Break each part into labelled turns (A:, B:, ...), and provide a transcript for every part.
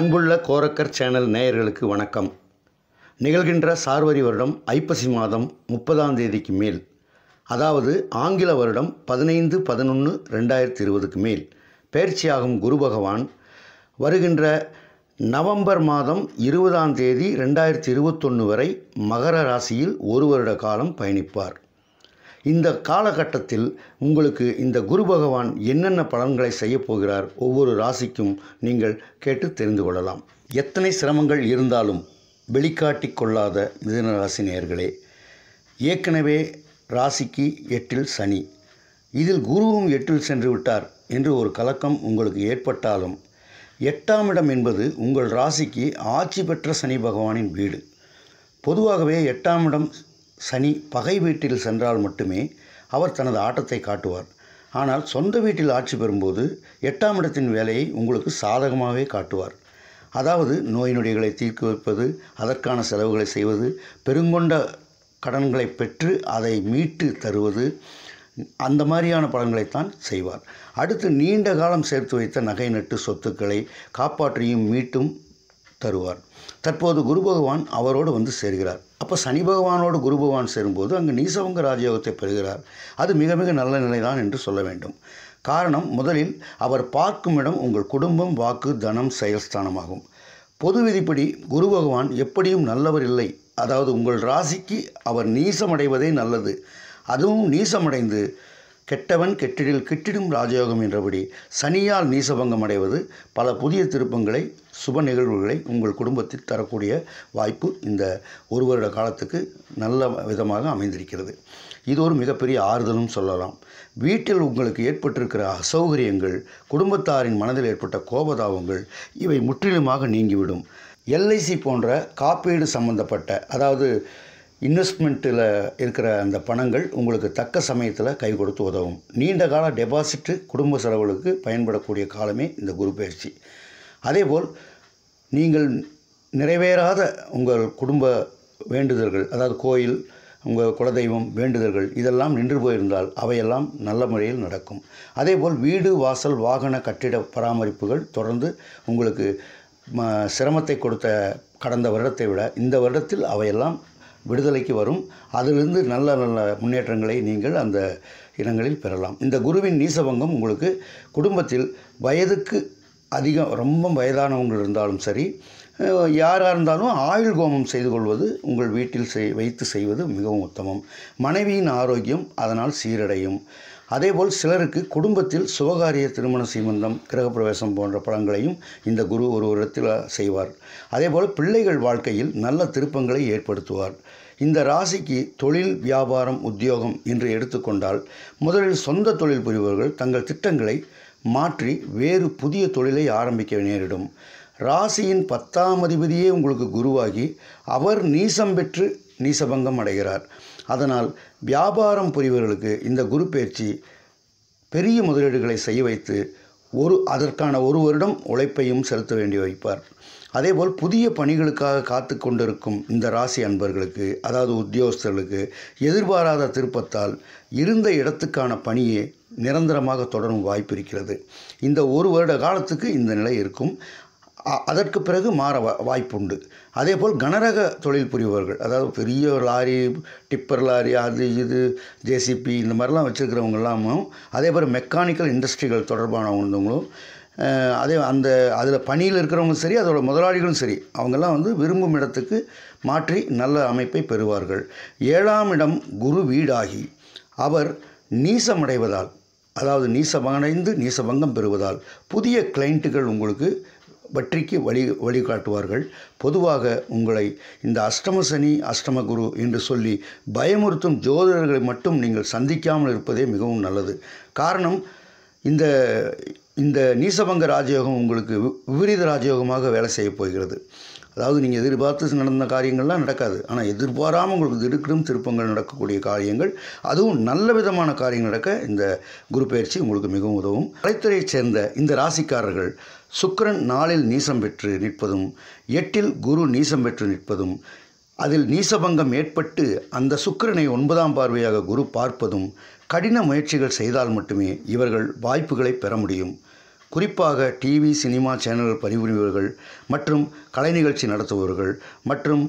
A: அன்புள்ள கோரக்கர் சேனல் நேயர்களுக்கு வணக்கம் நிகழ்கின்ற சார்வரி வருடம் ஐப்பசி மாதம் முப்பதாம் தேதிக்கு மேல் அதாவது ஆங்கில வருடம் பதினைந்து பதினொன்று ரெண்டாயிரத்தி இருபதுக்கு மேல் பயிற்சியாகும் குரு பகவான் வருகின்ற நவம்பர் மாதம் இருபதாம் தேதி ரெண்டாயிரத்தி இருபத்தொன்று வரை மகர ராசியில் ஒரு வருட காலம் பயணிப்பார் இந்த காலகட்டத்தில் உங்களுக்கு இந்த குரு பகவான் என்னென்ன பலன்களை செய்யப்போகிறார் ஒவ்வொரு ராசிக்கும் நீங்கள் கேட்டு தெரிந்து கொள்ளலாம் எத்தனை சிரமங்கள் இருந்தாலும் வெளிக்காட்டி கொள்ளாத மிதனராசி நேர்களே ஏற்கனவே ராசிக்கு எட்டில் சனி இதில் குருவும் எட்டில் சென்று விட்டார் என்று ஒரு கலக்கம் உங்களுக்கு ஏற்பட்டாலும் எட்டாம் இடம் என்பது உங்கள் ராசிக்கு ஆட்சி பெற்ற சனி பகவானின் வீடு பொதுவாகவே எட்டாம் இடம் சனி பகை வீட்டில் சென்றால் மட்டுமே அவர் தனது ஆட்டத்தை காட்டுவார் ஆனால் சொந்த வீட்டில் ஆட்சி பெறும்போது எட்டாம் இடத்தின் வேலையை உங்களுக்கு சாதகமாகவே காட்டுவார் அதாவது நோய் நொடிகளை தீர்க்க வைப்பது அதற்கான செலவுகளை செய்வது பெருங்கொண்ட கடன்களை பெற்று அதை மீட்டு தருவது அந்த மாதிரியான பலன்களைத்தான் செய்வார் அடுத்து நீண்ட காலம் சேர்த்து வைத்த நகை நட்டு சொத்துக்களை காப்பாற்றியும் மீட்டும் தருவார் தற்போது குரு பகவான் அவரோடு வந்து சேர்கிறார் அப்போ சனி பகவானோடு குரு பகவான் சேரும்போது அங்கு நீசவங்க ராஜயோகத்தை பெறுகிறார் அது மிக மிக நல்ல நிலைதான் என்று சொல்ல வேண்டும் காரணம் முதலில் அவர் பார்க்கும் இடம் உங்கள் குடும்பம் வாக்கு தனம் செயல்ஸ்தானமாகும் பொது விதிப்படி குரு பகவான் எப்படியும் நல்லவர் இல்லை அதாவது உங்கள் ராசிக்கு அவர் நீசமடைவதே நல்லது அதுவும் நீசமடைந்து கெட்டவன் கெட்டிடில் கிட்டிடும் ராஜயோகம் என்றபடி சனியால் நீசபங்கம் அடைவது பல புதிய திருப்பங்களை சுப நிகழ்வுகளை உங்கள் குடும்பத்தில் தரக்கூடிய வாய்ப்பு இந்த ஒரு வருட காலத்துக்கு நல்ல விதமாக அமைந்திருக்கிறது இது ஒரு மிகப்பெரிய ஆறுதலும் சொல்லலாம் வீட்டில் உங்களுக்கு ஏற்பட்டிருக்கிற அசௌகரியங்கள் குடும்பத்தாரின் மனதில் ஏற்பட்ட கோபதாபங்கள் இவை முற்றிலுமாக நீங்கிவிடும் எல்ஐசி போன்ற காப்பீடு சம்பந்தப்பட்ட அதாவது இன்வெஸ்ட்மெண்ட்டில் இருக்கிற அந்த பணங்கள் உங்களுக்கு தக்க சமயத்தில் கை கொடுத்து உதவும் நீண்ட கால டெபாசிட்டு குடும்ப செலவுகளுக்கு பயன்படக்கூடிய காலமே இந்த குரு பயிற்சி அதேபோல் நீங்கள் நிறைவேறாத உங்கள் குடும்ப வேண்டுதல்கள் அதாவது கோயில் உங்கள் குலதெய்வம் வேண்டுதல்கள் இதெல்லாம் நின்று போயிருந்தால் அவையெல்லாம் நல்ல முறையில் நடக்கும் அதேபோல் வீடு வாசல் வாகன கட்டிட பராமரிப்புகள் தொடர்ந்து உங்களுக்கு சிரமத்தை கொடுத்த கடந்த வருடத்தை விட இந்த வருடத்தில் அவையெல்லாம் விடுதலைக்கு வரும் அதிலிருந்து நல்ல நல்ல முன்னேற்றங்களை நீங்கள் அந்த இனங்களில் பெறலாம் இந்த குருவின் நீசபங்கம் உங்களுக்கு குடும்பத்தில் வயதுக்கு அதிகம் ரொம்ப வயதானவங்க இருந்தாலும் சரி யாராக இருந்தாலும் ஆயுள் கோமம் செய்து கொள்வது உங்கள் வீட்டில் செய் வைத்து செய்வது மிகவும் உத்தமம் மனைவியின் ஆரோக்கியம் அதனால் சீரடையும் அதேபோல் சிலருக்கு குடும்பத்தில் சுபகாரிய திருமண சீமந்தம் கிரகப்பிரவேசம் போன்ற படங்களையும் இந்த குரு ஒரு இடத்தில் செய்வார் அதேபோல் பிள்ளைகள் வாழ்க்கையில் நல்ல திருப்பங்களை ஏற்படுத்துவார் இந்த ராசிக்கு தொழில் வியாபாரம் உத்தியோகம் என்று எடுத்துக்கொண்டால் முதலில் சொந்த தொழில் புரிபவர்கள் தங்கள் திட்டங்களை மாற்றி வேறு புதிய தொழிலை ஆரம்பிக்க நேரிடும் ராசியின் பத்தாம் அதிபதியே உங்களுக்கு குருவாகி அவர் நீசம் பெற்று நீசபங்கம் அடைகிறார் அதனால் வியாபாரம் புரிவர்களுக்கு இந்த குரு பயிற்சி பெரிய முதலீடுகளை செய்ய வைத்து ஒரு அதற்கான ஒரு வருடம் உழைப்பையும் செலுத்த வேண்டி வைப்பார் அதேபோல் புதிய பணிகளுக்காக காத்து கொண்டிருக்கும் இந்த ராசி அன்பர்களுக்கு அதாவது உத்தியோகஸ்தர்களுக்கு எதிர்பாராத திருப்பத்தால் இருந்த இடத்துக்கான பணியே நிரந்தரமாக தொடரும் வாய்ப்பு இருக்கிறது இந்த ஒரு வருட காலத்துக்கு இந்த நிலை இருக்கும் அதற்கு பிறகு மாற வாய்ப்புண்டு அதே போல் கனரக தொழில் புரிபவர்கள் அதாவது பெரிய லாரி டிப்பர் லாரி அது இது ஜேசிபி இந்த மாதிரிலாம் வச்சுருக்கிறவங்களாமும் அதே போல் மெக்கானிக்கல் இண்டஸ்ட்ரிகள் தொடர்பானவங்களும் அதே அந்த அதில் பணியில் இருக்கிறவங்களும் சரி அதோட முதலாளிகளும் சரி அவங்கெல்லாம் வந்து விரும்பும் இடத்துக்கு மாற்றி நல்ல அமைப்பை பெறுவார்கள் ஏழாம் இடம் குரு வீடாகி அவர் நீசமடைவதால் அதாவது நீசமடைந்து நீசபங்கம் பெறுவதால் புதிய கிளைண்ட்டுகள் உங்களுக்கு வெற்றிக்கு வழி வழிகாட்டுவார்கள் பொதுவாக உங்களை இந்த அஷ்டமசனி அஷ்டமகுரு அஷ்டம குரு என்று சொல்லி பயமுறுத்தும் ஜோதிடர்களை மட்டும் நீங்கள் சந்திக்காமல் இருப்பதே மிகவும் நல்லது காரணம் இந்த இந்த நீசபங்க ராஜயோகம் உங்களுக்கு விபரீத ராஜயோகமாக வேலை செய்யப் போகிறது அதாவது நீங்கள் எதிர்பார்த்து நடந்த காரியங்கள்லாம் நடக்காது ஆனால் எதிர்பாராமல் உங்களுக்கு திடுக்கிடும் திருப்பங்கள் நடக்கக்கூடிய காரியங்கள் அதுவும் நல்ல விதமான காரியங்கள் நடக்க இந்த குரு பயிற்சி உங்களுக்கு மிகவும் உதவும் கலைத்துறையைச் சேர்ந்த இந்த ராசிக்காரர்கள் சுக்கரன் நாளில் நீசம் பெற்று நிற்பதும் எட்டில் குரு நீசம் பெற்று நிற்பதும் அதில் நீசபங்கம் ஏற்பட்டு அந்த சுக்கரனை ஒன்பதாம் பார்வையாக குரு பார்ப்பதும் கடின முயற்சிகள் செய்தால் மட்டுமே இவர்கள் வாய்ப்புகளை பெற முடியும் குறிப்பாக டிவி சினிமா சேனல் பணிபுரிபவர்கள் மற்றும் கலை நிகழ்ச்சி நடத்துபவர்கள் மற்றும்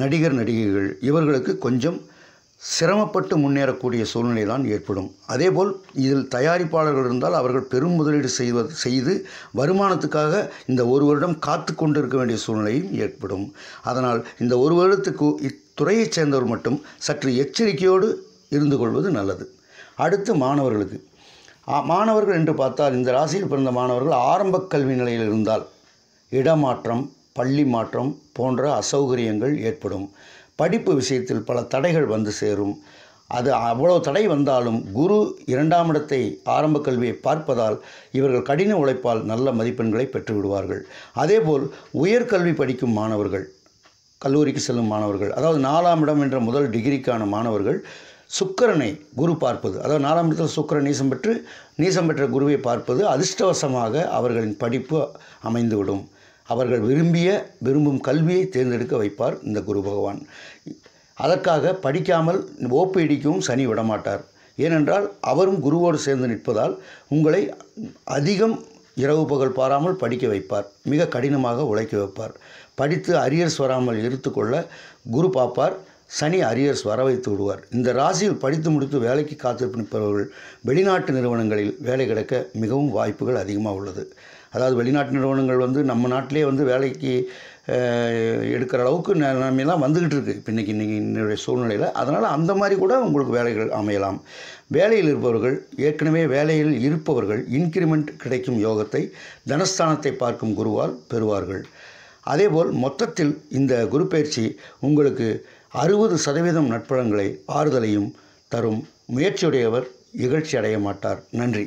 A: நடிகர் நடிகைகள் இவர்களுக்கு கொஞ்சம் சிரமப்பட்டு முன்னேறக்கூடிய சூழ்நிலை தான் ஏற்படும் அதேபோல் இதில் தயாரிப்பாளர்கள் இருந்தால் அவர்கள் பெரும் முதலீடு செய்வது செய்து வருமானத்துக்காக இந்த ஒரு வருடம் காத்து கொண்டிருக்க வேண்டிய சூழ்நிலையும் ஏற்படும் அதனால் இந்த ஒரு வருடத்துக்கு இத்துறையைச் சேர்ந்தவர் மட்டும் சற்று எச்சரிக்கையோடு இருந்து கொள்வது நல்லது அடுத்து மாணவர்களுக்கு மாணவர்கள் என்று பார்த்தால் இந்த ராசியில் பிறந்த மாணவர்கள் ஆரம்ப கல்வி நிலையில் இருந்தால் இடமாற்றம் பள்ளி மாற்றம் போன்ற அசௌகரியங்கள் ஏற்படும் படிப்பு விஷயத்தில் பல தடைகள் வந்து சேரும் அது அவ்வளோ தடை வந்தாலும் குரு இரண்டாம் இடத்தை ஆரம்ப கல்வியை பார்ப்பதால் இவர்கள் கடின உழைப்பால் நல்ல மதிப்பெண்களை பெற்றுவிடுவார்கள் அதேபோல் உயர்கல்வி படிக்கும் மாணவர்கள் கல்லூரிக்கு செல்லும் மாணவர்கள் அதாவது நாலாம் இடம் என்ற முதல் டிகிரிக்கான மாணவர்கள் சுக்கரனை குரு பார்ப்பது அதாவது நாலாம் இடத்தில் சுக்கரன் நீசம் பெற்று நீசம் பெற்ற குருவை பார்ப்பது அதிர்ஷ்டவசமாக அவர்களின் படிப்பு அமைந்துவிடும் அவர்கள் விரும்பிய விரும்பும் கல்வியை தேர்ந்தெடுக்க வைப்பார் இந்த குரு பகவான் அதற்காக படிக்காமல் இடிக்கவும் சனி விடமாட்டார் ஏனென்றால் அவரும் குருவோடு சேர்ந்து நிற்பதால் உங்களை அதிகம் இரவு பகல் பாராமல் படிக்க வைப்பார் மிக கடினமாக உழைக்க வைப்பார் படித்து அரியர்ஸ் வராமல் இருத்துக்கொள்ள குரு பார்ப்பார் சனி அரியர்ஸ் வர வைத்து விடுவார் இந்த ராசியில் படித்து முடித்து வேலைக்கு காத்திருப்பு நிற்பவர்கள் வெளிநாட்டு நிறுவனங்களில் வேலை கிடைக்க மிகவும் வாய்ப்புகள் அதிகமாக உள்ளது அதாவது வெளிநாட்டு நிறுவனங்கள் வந்து நம்ம நாட்டிலே வந்து வேலைக்கு எடுக்கிற அளவுக்கு நிலைமையெல்லாம் வந்துக்கிட்டு இருக்குது இப்போ இன்றைக்கி இன்றைக்கி என்னுடைய சூழ்நிலையில் அதனால் அந்த மாதிரி கூட உங்களுக்கு வேலைகள் அமையலாம் வேலையில் இருப்பவர்கள் ஏற்கனவே வேலையில் இருப்பவர்கள் இன்க்ரிமெண்ட் கிடைக்கும் யோகத்தை தனஸ்தானத்தை பார்க்கும் குருவால் பெறுவார்கள் அதேபோல் மொத்தத்தில் இந்த குரு பயிற்சி உங்களுக்கு அறுபது சதவீதம் நற்பழங்களை ஆறுதலையும் தரும் முயற்சியுடையவர் இகழ்ச்சி அடைய மாட்டார் நன்றி